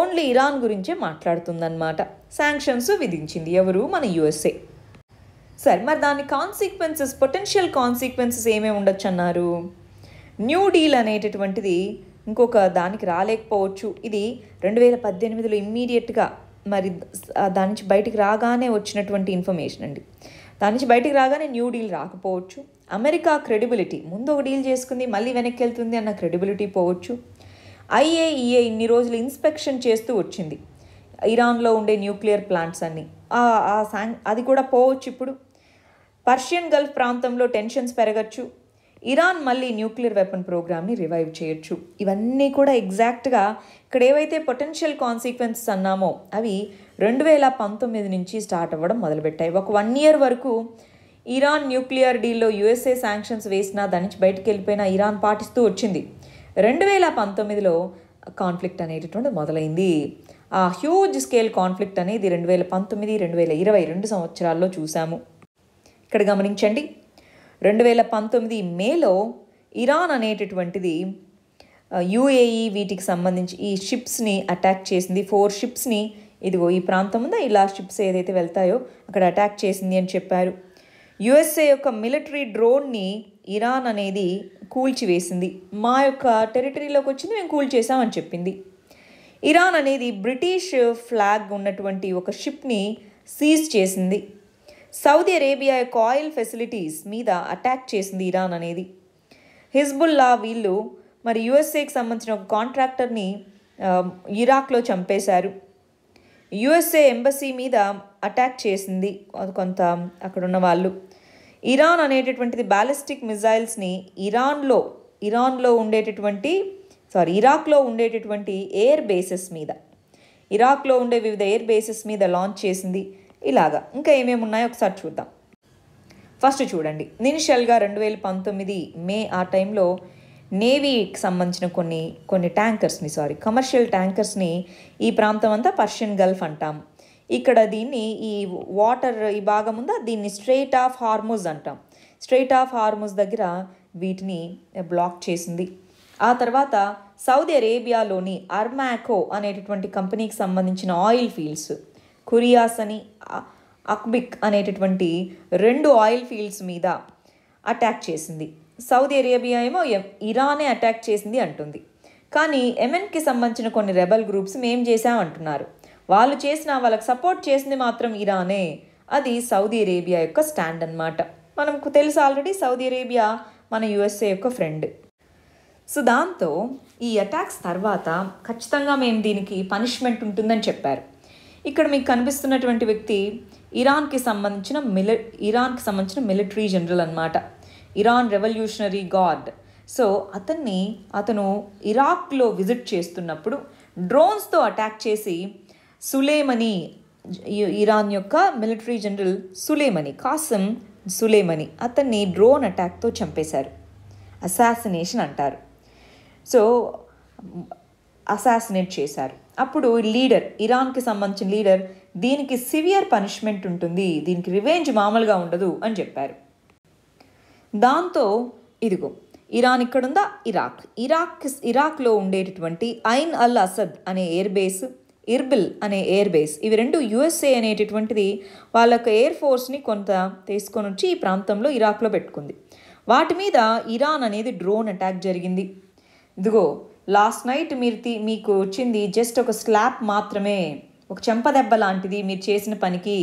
ఓన్లీ ఇరాన్ గురించే మాట్లాడుతుందన్నమాట శాంక్షన్స్ విధించింది ఎవరు మన యుఎస్ఏ సరే మరి దాని కాన్సిక్వెన్సెస్ పొటెన్షియల్ కాన్సిక్వెన్సెస్ ఏమేమి ఉండొచ్చు అన్నారు న్యూ డీల్ అనేటటువంటిది ఇంకొక దానికి రాలేకపోవచ్చు ఇది రెండు వేల పద్దెనిమిదిలో ఇమ్మీడియట్గా మరి దాని నుంచి బయటికి రాగానే వచ్చినటువంటి ఇన్ఫర్మేషన్ అండి దాని నుంచి బయటికి రాగానే న్యూ డీల్ రాకపోవచ్చు అమెరికా క్రెడిబిలిటీ ముందు ఒక డీల్ చేసుకుంది మళ్ళీ వెనక్కి వెళ్తుంది అన్న క్రెడిబిలిటీ పోవచ్చు ఐఏఈఏ ఇన్ని రోజులు ఇన్స్పెక్షన్ చేస్తూ వచ్చింది ఇరాన్లో ఉండే న్యూక్లియర్ ప్లాంట్స్ అన్నీ అది కూడా పోవచ్చు ఇప్పుడు పర్షియన్ గల్ఫ్ ప్రాంతంలో టెన్షన్స్ పెరగచ్చు ఇరాన్ మళ్ళీ న్యూక్లియర్ వెపన్ ప్రోగ్రామ్ని రివైవ్ చేయొచ్చు ఇవన్నీ కూడా ఎగ్జాక్ట్గా ఇక్కడ ఏవైతే పొటెన్షియల్ కాన్సిక్వెన్సెస్ అన్నామో అవి రెండు వేల పంతొమ్మిది నుంచి స్టార్ట్ అవ్వడం మొదలుపెట్టాయి ఒక వన్ ఇయర్ వరకు ఇరాన్ న్యూక్లియర్ డీల్లో యుఎస్ఏ శాంక్షన్స్ వేసినా దాని నుంచి బయటకు వెళ్ళిపోయినా ఇరాన్ పాటిస్తూ వచ్చింది రెండు వేల పంతొమ్మిదిలో కాన్ఫ్లిక్ట్ అనేటటువంటి మొదలైంది ఆ హ్యూజ్ స్కేల్ కాన్ఫ్లిక్ట్ అనేది రెండు వేల పంతొమ్మిది రెండు వేల ఇరవై రెండు సంవత్సరాల్లో చూసాము ఇక్కడ గమనించండి రెండు వేల పంతొమ్మిది మేలో ఇరాన్ అనేటటువంటిది యుఏఈ వీటికి సంబంధించి ఈ షిప్స్ని అటాక్ చేసింది ఫోర్ షిప్స్ని ఇదిగో ఈ ప్రాంతం ఉందా ఇలా షిప్స్ ఏదైతే వెళ్తాయో అక్కడ అటాక్ చేసింది అని చెప్పారు యుఎస్ఏ యొక్క మిలిటరీ డ్రోన్ని ఇరాన్ అనేది కూల్చివేసింది మా యొక్క టెరిటరీలోకి వచ్చింది మేము కూల్చేసామని చెప్పింది ఇరాన్ అనేది బ్రిటిష్ ఫ్లాగ్ ఉన్నటువంటి ఒక షిప్ని సీజ్ చేసింది సౌదీ అరేబియా యొక్క ఆయిల్ ఫెసిలిటీస్ మీద అటాక్ చేసింది ఇరాన్ అనేది హిజ్బుల్లా వీళ్ళు మరి యుఎస్ఏకి సంబంధించిన ఒక కాంట్రాక్టర్ని ఇరాక్లో చంపేశారు యుఎస్ఏ ఎంబసీ మీద అటాక్ చేసింది కొంత అక్కడున్న వాళ్ళు ఇరాన్ అనేటటువంటిది బ్యాలిస్టిక్ మిజైల్స్ని ఇరాన్లో ఇరాన్లో ఉండేటటువంటి సారీ ఇరాక్లో ఉండేటటువంటి ఎయిర్ బేసెస్ మీద ఇరాక్లో ఉండే వివిధ ఎయిర్ బేసెస్ మీద లాంచ్ చేసింది ఇలాగా ఇంకా ఏమేమి ఉన్నాయో ఒకసారి చూద్దాం ఫస్ట్ చూడండి నినిషల్గా రెండు వేల పంతొమ్మిది మే ఆ టైంలో నేవీకి సంబంధించిన కొన్ని కొన్ని ట్యాంకర్స్ని సారీ కమర్షియల్ ట్యాంకర్స్ని ఈ ప్రాంతం అంతా పర్షియన్ గల్ఫ్ అంటాం ఇక్కడ దీన్ని ఈ వాటర్ ఈ భాగం ఉందా దీన్ని స్ట్రేట్ ఆఫ్ హార్మోజ్ అంటాం స్ట్రేట్ ఆఫ్ హార్మోజ్ దగ్గర వీటిని బ్లాక్ చేసింది ఆ తర్వాత సౌదీ అరేబియాలోని అర్మాకో అనేటటువంటి కంపెనీకి సంబంధించిన ఆయిల్ ఫీల్డ్స్ కురియాస్ అని అక్బిక్ అనేటటువంటి రెండు ఆయిల్ ఫీల్డ్స్ మీద అటాక్ చేసింది సౌదీ అరేబియా ఏమో ఇరానే అటాక్ చేసింది అంటుంది కానీ ఎమెన్కి సంబంధించిన కొన్ని రెబల్ గ్రూప్స్ మేం చేశామంటున్నారు వాళ్ళు చేసిన వాళ్ళకి సపోర్ట్ చేసింది మాత్రం ఇరానే అది సౌదీ అరేబియా యొక్క స్టాండ్ అనమాట మనకు తెలుసు ఆల్రెడీ సౌదీ అరేబియా మన యుఎస్ఏ యొక్క ఫ్రెండ్ సో దాంతో ఈ అటాక్స్ తర్వాత ఖచ్చితంగా మేము దీనికి పనిష్మెంట్ ఉంటుందని చెప్పారు ఇక్కడ మీకు కనిపిస్తున్నటువంటి వ్యక్తి ఇరాన్కి సంబంధించిన మిలి ఇరాన్కి సంబంధించిన మిలిటరీ జనరల్ అనమాట ఇరాన్ రెవల్యూషనరీ గార్డ్ సో అతన్ని అతను ఇరాక్లో విజిట్ చేస్తున్నప్పుడు డ్రోన్స్తో అటాక్ చేసి సులేమని ఇరాన్ యొక్క military general Soleimani Qasem Soleimani అతన్ని డ్రోన్ అటాక్తో చంపేశారు అసాసినేషన్ అంటారు సో అసాసినేట్ చేశారు అప్పుడు లీడర్ ఇరాన్కి సంబంధించిన లీడర్ దీనికి సివియర్ పనిష్మెంట్ ఉంటుంది దీనికి రివెంజ్ మామూలుగా ఉండదు అని చెప్పారు దాంతో ఇదిగో ఇరాన్ ఇక్కడుందా ఇరాక్ ఇరాక్ ఇరాక్లో ఉండేటటువంటి ఐన్ అల్ అసద్ అనే ఎయిర్ బేస్ ఇర్బిల్ అనే ఎయిర్ బేస్ ఇవి రెండు యుఎస్ఏ అనేటటువంటిది వాళ్ళ యొక్క ఎయిర్ ఫోర్స్ని కొంత తీసుకొని వచ్చి ఈ ప్రాంతంలో ఇరాక్లో పెట్టుకుంది వాటి మీద ఇరాన్ అనేది డ్రోన్ అటాక్ జరిగింది ఇదిగో లాస్ట్ నైట్ మీరు మీకు వచ్చింది జస్ట్ ఒక స్లాప్ మాత్రమే ఒక చెంపదెబ్బ లాంటిది మీరు చేసిన పనికి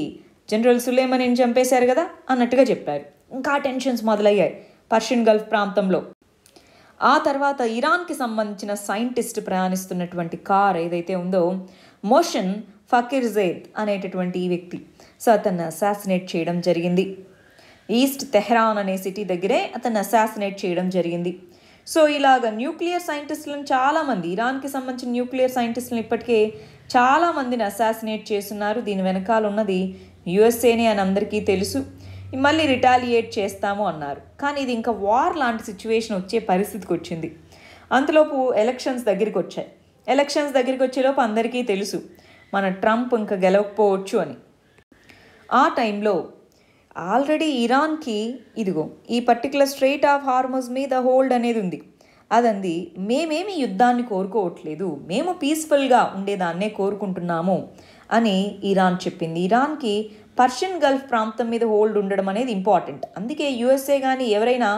జనరల్ సులేమని చంపేశారు కదా అన్నట్టుగా చెప్పారు ఇంకా టెన్షన్స్ మొదలయ్యాయి పర్షియన్ గల్ఫ్ ప్రాంతంలో ఆ తర్వాత ఇరాన్కి సంబంధించిన సైంటిస్ట్ ప్రయాణిస్తున్నటువంటి కార్ ఏదైతే ఉందో మోషన్ ఫకీర్ జైద్ అనేటటువంటి ఈ వ్యక్తి సో అతన్ని అసాసినేట్ చేయడం జరిగింది ఈస్ట్ తెహ్రాన్ అనే సిటీ దగ్గరే అతన్ని అసాసినేట్ చేయడం జరిగింది సో ఇలాగ న్యూక్లియర్ సైంటిస్టులను చాలామంది ఇరాన్కి సంబంధించిన న్యూక్లియర్ సైంటిస్టులను ఇప్పటికే చాలామందిని అసాసినేట్ చేస్తున్నారు దీని వెనకాల ఉన్నది యుఎస్ఏనే అని అందరికీ తెలుసు మళ్ళీ రిటాలియేట్ చేస్తాము అన్నారు కానీ ఇది ఇంకా వార్ లాంటి సిచ్యువేషన్ వచ్చే పరిస్థితికి వచ్చింది అంతలోపు ఎలక్షన్స్ దగ్గరికి వచ్చాయి ఎలక్షన్స్ దగ్గరికి వచ్చేలోపు అందరికీ తెలుసు మన ట్రంప్ ఇంకా గెలవకపోవచ్చు అని ఆ టైంలో ఆల్రెడీ ఇరాన్కి ఇదిగో ఈ పర్టికులర్ స్ట్రైట్ ఆఫ్ హార్మోస్ మీద హోల్డ్ అనేది ఉంది అదంది మేమేమి యుద్ధాన్ని కోరుకోవట్లేదు మేము పీస్ఫుల్గా ఉండేదాన్నే కోరుకుంటున్నాము అని ఇరాన్ చెప్పింది ఇరాన్కి పర్షియన్ గల్ఫ్ ప్రాంతం మీద హోల్డ్ ఉండడం అనేది ఇంపార్టెంట్ అందుకే యుఎస్ఏ కానీ ఎవరైనా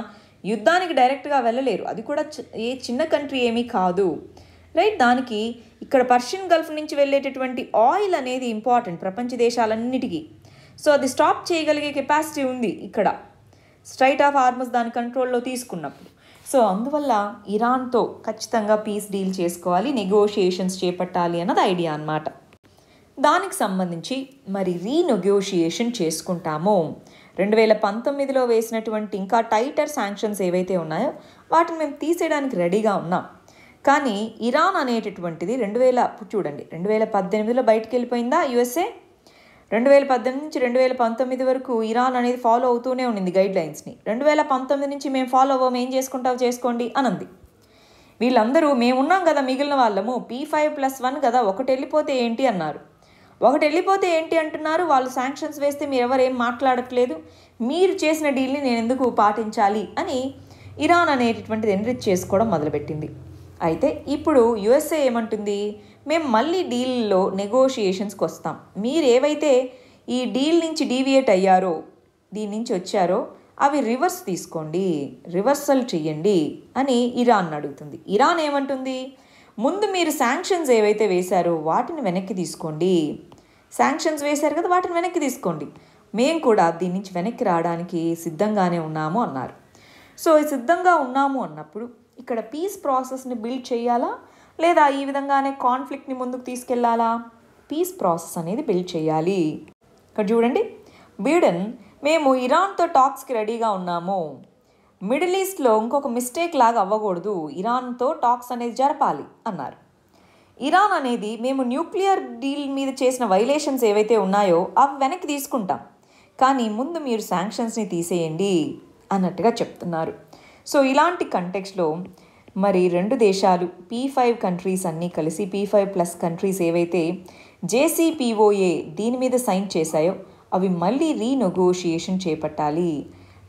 యుద్ధానికి డైరెక్ట్గా వెళ్ళలేరు అది కూడా ఏ చిన్న కంట్రీ ఏమీ కాదు రైట్ దానికి ఇక్కడ పర్షియన్ గల్ఫ్ నుంచి వెళ్ళేటటువంటి ఆయిల్ అనేది ఇంపార్టెంట్ ప్రపంచ దేశాలన్నిటికీ సో అది స్టాప్ చేయగలిగే కెపాసిటీ ఉంది ఇక్కడ స్ట్రైట్ ఆఫ్ ఆర్మస్ దాని కంట్రోల్లో తీసుకున్నప్పుడు సో అందువల్ల ఇరాన్తో ఖచ్చితంగా పీస్ డీల్ చేసుకోవాలి నెగోషియేషన్స్ చేపట్టాలి అన్నది ఐడియా అనమాట దానికి సంబంధించి మరి రీనెగోషియేషన్ చేసుకుంటామో రెండు వేల పంతొమ్మిదిలో వేసినటువంటి ఇంకా టైటర్ శాంక్షన్స్ ఏవైతే ఉన్నాయో వాటిని మేము తీసేయడానికి రెడీగా ఉన్నాం కానీ ఇరాన్ అనేటటువంటిది రెండు వేల చూడండి రెండు వేల పద్దెనిమిదిలో బయటకు వెళ్ళిపోయిందా యుఎస్ఏ రెండు వేల పద్దెనిమిది నుంచి రెండు వేల పంతొమ్మిది వరకు ఇరాన్ అనేది ఫాలో అవుతూనే ఉండింది గైడ్ లైన్స్ని రెండు వేల పంతొమ్మిది నుంచి మేము ఫాలో అవ్వం ఏం చేసుకుంటావు చేసుకోండి అనంది వీళ్ళందరూ మేమున్నాం కదా మిగిలిన వాళ్ళము పీ ఫైవ్ ప్లస్ వన్ కదా ఒకటి వెళ్ళిపోతే ఏంటి అన్నారు ఒకటి వెళ్ళిపోతే ఏంటి అంటున్నారు వాళ్ళు శాంక్షన్స్ వేస్తే మీరు ఎవరేం మాట్లాడట్లేదు మీరు చేసిన డీల్ని నేను ఎందుకు పాటించాలి అని ఇరాన్ అనేటటువంటిది ఎన్రిచ్ చేసుకోవడం మొదలుపెట్టింది అయితే ఇప్పుడు యుఎస్ఏ ఏమంటుంది మేము మళ్ళీ డీల్లో నెగోషియేషన్స్కి వస్తాం మీరు ఏవైతే ఈ డీల్ నుంచి డీవియేట్ అయ్యారో దీని నుంచి వచ్చారో అవి రివర్స్ తీసుకోండి రివర్సల్ చేయండి అని ఇరాన్ అడుగుతుంది ఇరాన్ ఏమంటుంది ముందు మీరు శాంక్షన్స్ ఏవైతే వేశారో వాటిని వెనక్కి తీసుకోండి శాంక్షన్స్ వేశారు కదా వాటిని వెనక్కి తీసుకోండి మేము కూడా దీని నుంచి వెనక్కి రావడానికి సిద్ధంగానే ఉన్నాము అన్నారు సో సిద్ధంగా ఉన్నాము అన్నప్పుడు ఇక్కడ పీస్ ప్రాసెస్ని బిల్డ్ చేయాలా లేదా ఈ విధంగానే కాన్ఫ్లిక్ట్ని ముందుకు తీసుకెళ్లాలా పీస్ ప్రాసెస్ అనేది బిల్డ్ చేయాలి ఇక్కడ చూడండి బీడెన్ మేము ఇరాన్తో టాక్స్కి రెడీగా ఉన్నాము మిడిల్ ఈస్ట్లో ఇంకొక మిస్టేక్ లాగా అవ్వకూడదు ఇరాన్తో టాక్స్ అనేది జరపాలి అన్నారు ఇరాన్ అనేది మేము న్యూక్లియర్ డీల్ మీద చేసిన వైలేషన్స్ ఏవైతే ఉన్నాయో అవి వెనక్కి తీసుకుంటాం కానీ ముందు మీరు శాంక్షన్స్ని తీసేయండి అన్నట్టుగా చెప్తున్నారు సో ఇలాంటి కంటెక్స్లో మరి రెండు దేశాలు పీ ఫైవ్ కంట్రీస్ అన్నీ కలిసి పీ ఫైవ్ ప్లస్ కంట్రీస్ ఏవైతే జేసీపీఓఏ దీని మీద సైన్ చేశాయో అవి మళ్ళీ రీనెగోషియేషన్ చేపట్టాలి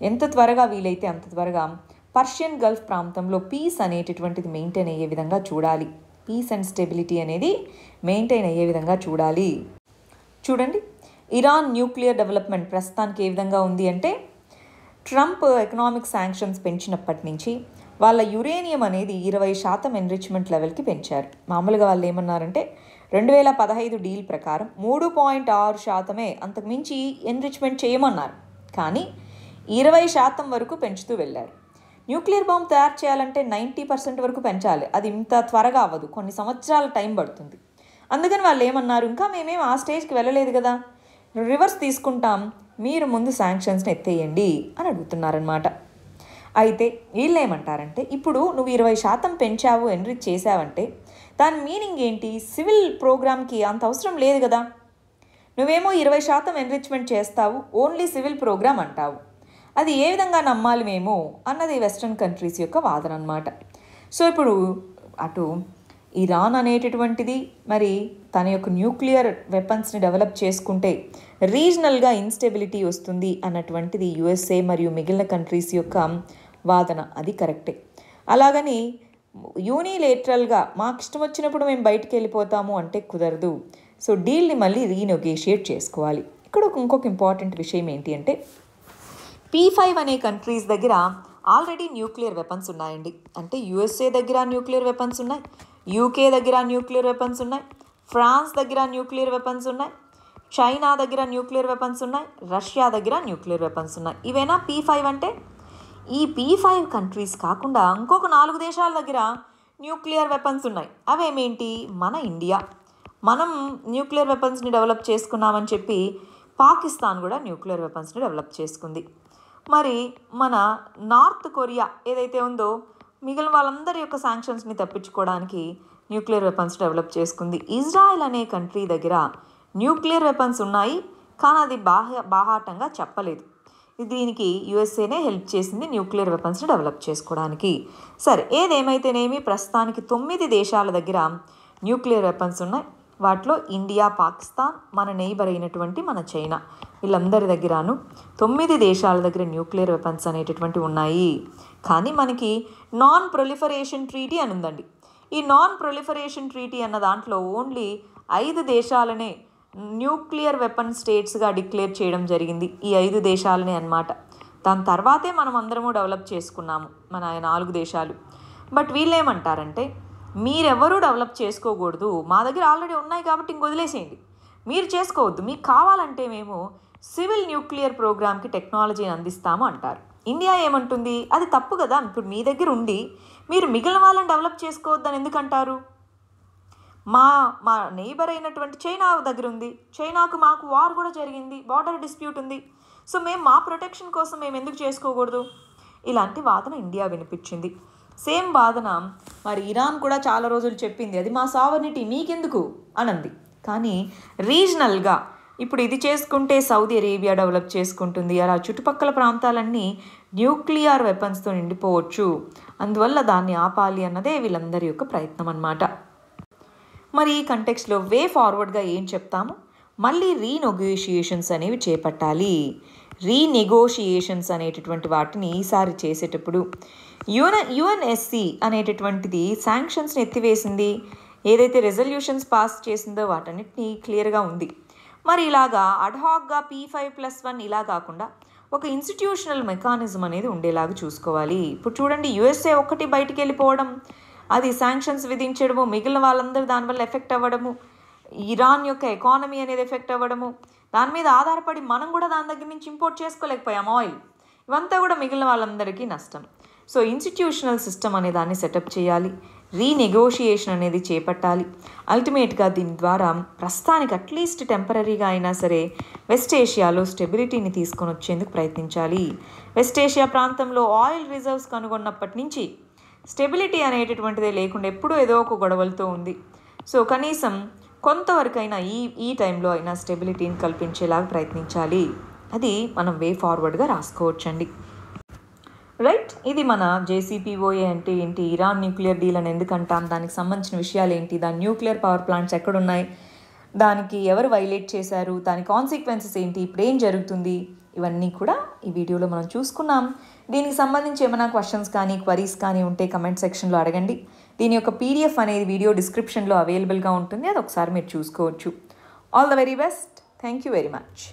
ఎంత త్వరగా వీలైతే అంత త్వరగా పర్షియన్ గల్ఫ్ ప్రాంతంలో పీస్ అనేటటువంటిది మెయింటైన్ అయ్యే విధంగా చూడాలి పీస్ అండ్ స్టెబిలిటీ అనేది మెయింటైన్ అయ్యే విధంగా చూడాలి చూడండి ఇరాన్ న్యూక్లియర్ డెవలప్మెంట్ ప్రస్తుతానికి ఏ విధంగా ఉంది అంటే ట్రంప్ ఎకనామిక్ శాంక్షన్స్ పెంచినప్పటి నుంచి వాళ్ళ యురేనియం అనేది ఇరవై శాతం ఎన్రిచ్మెంట్ లెవెల్కి పెంచారు మామూలుగా వాళ్ళు ఏమన్నారంటే రెండు వేల పదహైదు డీల్ ప్రకారం మూడు పాయింట్ ఆరు శాతమే అంతకుమించి ఎన్రిచ్మెంట్ చేయమన్నారు కానీ ఇరవై శాతం వరకు పెంచుతూ వెళ్ళారు న్యూక్లియర్ బాంబు తయారు చేయాలంటే నైంటీ పర్సెంట్ వరకు పెంచాలి అది ఇంత త్వరగా అవ్వదు కొన్ని సంవత్సరాల టైం పడుతుంది అందుకని వాళ్ళు ఏమన్నారు ఇంకా మేమేం ఆ స్టేజ్కి వెళ్ళలేదు కదా రివర్స్ తీసుకుంటాం మీరు ముందు శాంక్షన్స్ని ఎత్తేయండి అని అడుగుతున్నారనమాట అయితే వీళ్ళు ఏమంటారంటే ఇప్పుడు నువ్వు ఇరవై శాతం పెంచావు ఎన్రిచ్ చేశావంటే దాని మీనింగ్ ఏంటి సివిల్ ప్రోగ్రామ్కి అంత అవసరం లేదు కదా నువ్వేమో ఇరవై శాతం ఎన్రిచ్మెంట్ చేస్తావు ఓన్లీ సివిల్ ప్రోగ్రామ్ అంటావు అది ఏ విధంగా నమ్మాలి మేమో అన్నది వెస్ట్రన్ కంట్రీస్ యొక్క వాదన అనమాట సో ఇప్పుడు అటు ఇరాన్ అనేటటువంటిది మరి తన యొక్క న్యూక్లియర్ వెపన్స్ని డెవలప్ చేసుకుంటే రీజనల్గా ఇన్స్టెబిలిటీ వస్తుంది అన్నటువంటిది యుఎస్ఏ మరియు మిగిలిన కంట్రీస్ యొక్క వాదన అది కరెక్టే అలాగని యూనిలేటరల్గా మాకు ఇష్టం వచ్చినప్పుడు మేము బయటికి వెళ్ళిపోతాము అంటే కుదరదు సో డీల్ని మళ్ళీ రీనెగోషియేట్ చేసుకోవాలి ఇక్కడ ఒక ఇంకొక ఇంపార్టెంట్ విషయం ఏంటి అంటే పీ ఫైవ్ అనే కంట్రీస్ దగ్గర ఆల్రెడీ న్యూక్లియర్ వెపన్స్ ఉన్నాయండి అంటే యుఎస్ఏ దగ్గర న్యూక్లియర్ వెపన్స్ ఉన్నాయి యూకే దగ్గర న్యూక్లియర్ వెపన్స్ ఉన్నాయి ఫ్రాన్స్ దగ్గర న్యూక్లియర్ వెపన్స్ ఉన్నాయి చైనా దగ్గర న్యూక్లియర్ వెపన్స్ ఉన్నాయి రష్యా దగ్గర న్యూక్లియర్ వెపన్స్ ఉన్నాయి ఇవేనా పీ ఫైవ్ అంటే ఈ పీ ఫైవ్ కంట్రీస్ కాకుండా ఇంకొక నాలుగు దేశాల దగ్గర న్యూక్లియర్ వెపన్స్ ఉన్నాయి అవేమేంటి మన ఇండియా మనం న్యూక్లియర్ వెపన్స్ని డెవలప్ చేసుకున్నామని చెప్పి పాకిస్తాన్ కూడా న్యూక్లియర్ వెపన్స్ని డెవలప్ చేసుకుంది మరి మన నార్త్ కొరియా ఏదైతే ఉందో మిగిలిన వాళ్ళందరి యొక్క శాంక్షన్స్ని తప్పించుకోవడానికి న్యూక్లియర్ వెపన్స్ డెవలప్ చేసుకుంది ఇజ్రాయెల్ అనే కంట్రీ దగ్గర న్యూక్లియర్ వెపన్స్ ఉన్నాయి కానీ అది బాహ బాహాటంగా చెప్పలేదు దీనికి యుఎస్ఏనే హెల్ప్ చేసింది న్యూక్లియర్ వెపన్స్ని డెవలప్ చేసుకోవడానికి సరే ఏదేమైతేనేమి ప్రస్తుతానికి తొమ్మిది దేశాల దగ్గర న్యూక్లియర్ వెపన్స్ ఉన్నాయి వాటిలో ఇండియా పాకిస్తాన్ మన నైబర్ అయినటువంటి మన చైనా వీళ్ళందరి దగ్గరను తొమ్మిది దేశాల దగ్గర న్యూక్లియర్ వెపన్స్ అనేటటువంటి ఉన్నాయి కానీ మనకి నాన్ ప్రొలిఫరేషన్ ట్రీటీ అని ఉందండి ఈ నాన్ ప్రొలిఫరేషన్ ట్రీటీ అన్న దాంట్లో ఓన్లీ ఐదు దేశాలనే న్యూక్లియర్ వెపన్ స్టేట్స్గా డిక్లేర్ చేయడం జరిగింది ఈ ఐదు దేశాలని అనమాట దాని తర్వాతే మనం అందరము డెవలప్ చేసుకున్నాము మన నాలుగు దేశాలు బట్ వీళ్ళేమంటారంటే మీరెవరూ డెవలప్ చేసుకోకూడదు మా దగ్గర ఆల్రెడీ ఉన్నాయి కాబట్టి ఇంక వదిలేసేయండి మీరు చేసుకోవద్దు మీకు కావాలంటే మేము సివిల్ న్యూక్లియర్ ప్రోగ్రామ్కి టెక్నాలజీని అందిస్తాము అంటారు ఇండియా ఏమంటుంది అది తప్పు కదా ఇప్పుడు మీ దగ్గర ఉండి మీరు మిగిలిన వాళ్ళని డెవలప్ చేసుకోవద్దని ఎందుకంటారు మా మా నేబర్ అయినటువంటి చైనా దగ్గర ఉంది చైనాకు మాకు వార్ కూడా జరిగింది బార్డర్ డిస్ప్యూట్ ఉంది సో మేము మా ప్రొటెక్షన్ కోసం మేము ఎందుకు చేసుకోకూడదు ఇలాంటి వాదన ఇండియా వినిపించింది సేమ్ వాదన మరి ఇరాన్ కూడా చాలా రోజులు చెప్పింది అది మా సావర్నిటీ మీకెందుకు అనంది కానీ రీజనల్గా ఇప్పుడు ఇది చేసుకుంటే సౌదీ అరేబియా డెవలప్ చేసుకుంటుంది అలా చుట్టుపక్కల ప్రాంతాలన్నీ న్యూక్లియర్ వెపన్స్తో నిండిపోవచ్చు అందువల్ల దాన్ని ఆపాలి అన్నదే వీళ్ళందరి యొక్క ప్రయత్నం అన్నమాట మరి ఈ కంటెక్స్లో వే ఫార్వర్డ్గా ఏం చెప్తాము మళ్ళీ రీనెగోషియేషన్స్ అనేవి చేపట్టాలి రీనెగోషియేషన్స్ అనేటటువంటి వాటిని ఈసారి చేసేటప్పుడు యుఎన్ యుఎన్ఎస్సి అనేటటువంటిది శాంక్షన్స్ని ఎత్తివేసింది ఏదైతే రెజల్యూషన్స్ పాస్ చేసిందో వాటన్నిటినీ క్లియర్గా ఉంది మరి ఇలాగా అడ్హాక్గా పీ ఫైవ్ ప్లస్ వన్ ఇలా కాకుండా ఒక ఇన్స్టిట్యూషనల్ మెకానిజం అనేది ఉండేలాగా చూసుకోవాలి ఇప్పుడు చూడండి యుఎస్ఏ ఒక్కటి బయటికి వెళ్ళిపోవడం అది శాంక్షన్స్ విధించడము మిగిలిన వాళ్ళందరూ దానివల్ల ఎఫెక్ట్ అవ్వడము ఇరాన్ యొక్క ఎకానమీ అనేది ఎఫెక్ట్ అవ్వడము దాని మీద ఆధారపడి మనం కూడా దాని దగ్గర నుంచి ఇంపోర్ట్ చేసుకోలేకపోయాం ఆయిల్ ఇవంతా కూడా మిగిలిన వాళ్ళందరికీ నష్టం సో ఇన్స్టిట్యూషనల్ సిస్టమ్ అనే దాన్ని సెటప్ చేయాలి రీనెగోషియేషన్ అనేది చేపట్టాలి అల్టిమేట్గా దీని ద్వారా ప్రస్తుతానికి అట్లీస్ట్ టెంపరీగా అయినా సరే వెస్ట్ ఏషియాలో స్టెబిలిటీని తీసుకొని వచ్చేందుకు ప్రయత్నించాలి వెస్ట్ ఏషియా ప్రాంతంలో ఆయిల్ రిజర్వ్స్ కనుగొన్నప్పటి నుంచి స్టెబిలిటీ అనేటటువంటిదే లేకుండా ఎప్పుడూ ఏదో ఒక గొడవలతో ఉంది సో కనీసం కొంతవరకైనా ఈ ఈ టైంలో అయినా స్టెబిలిటీని కల్పించేలాగా ప్రయత్నించాలి అది మనం వే ఫార్వర్డ్గా రాసుకోవచ్చండి రైట్ ఇది మన జేసీపీఓఏ అంటే ఏంటి ఇరాన్ న్యూక్లియర్ డీల్ అని ఎందుకంటాం దానికి సంబంధించిన విషయాలు ఏంటి దాని న్యూక్లియర్ పవర్ ప్లాంట్స్ ఎక్కడున్నాయి దానికి ఎవరు వైలేట్ చేశారు దాని కాన్సిక్వెన్సెస్ ఏంటి ఇప్పుడు ఏం జరుగుతుంది ఇవన్నీ కూడా ఈ వీడియోలో మనం చూసుకున్నాం దీనికి సంబంధించి ఏమైనా క్వశ్చన్స్ కానీ క్వరీస్ కానీ ఉంటే కమెంట్ సెక్షన్లో అడగండి దీని యొక్క పీడిఎఫ్ అనేది వీడియో డిస్క్రిప్షన్లో అవైలబుల్గా ఉంటుంది అది ఒకసారి మీరు చూసుకోవచ్చు all the very best thank you very much